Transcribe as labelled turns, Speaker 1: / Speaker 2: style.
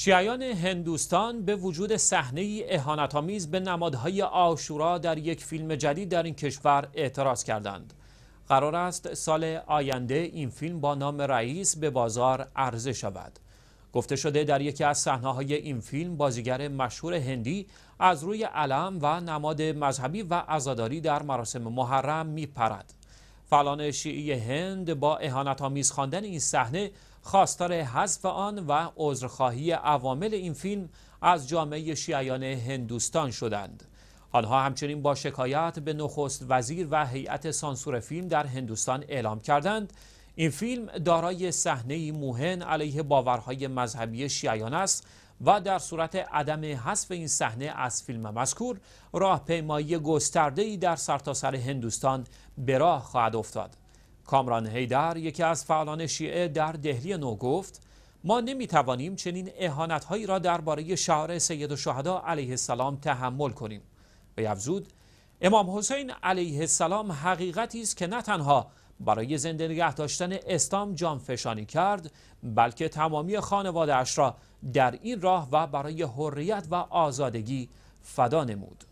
Speaker 1: شیعیان هندوستان به وجود صحنه اهانتآمیز به نمادهای آشورا در یک فیلم جدید در این کشور اعتراض کردند. قرار است سال آینده این فیلم با نام رئیس به بازار عرضه شود. گفته شده در یکی از صحنه‌های این فیلم بازیگر مشهور هندی از روی علم و نماد مذهبی و عزاداری در مراسم محرم میپرد. فلان شیعی هند با اهانت آمیز خواندن این صحنه خواستار حذف آن و عذرخواهی عوامل این فیلم از جامعه شیعیان هندوستان شدند آنها همچنین با شکایت به نخست وزیر و هیئت سانسور فیلم در هندوستان اعلام کردند این فیلم دارای صحنه موهن علیه باورهای مذهبی شیعیان است و در صورت عدم حذف این صحنه از فیلم مذکور راهپیمایی ای در سرتاسر سر هندوستان به راه خواهد افتاد کامران هیدر یکی از فعالان شیعه در دهلی نو گفت ما نمی توانیم چنین هایی را درباره شعار سید الشهدا علیه السلام تحمل کنیم به افزود امام حسین علیه السلام حقیقتی است که نه تنها برای زنده نگه داشتن اسلام فشانی کرد بلکه تمامی خانواده اش را در این راه و برای حریت و آزادگی فدا نمود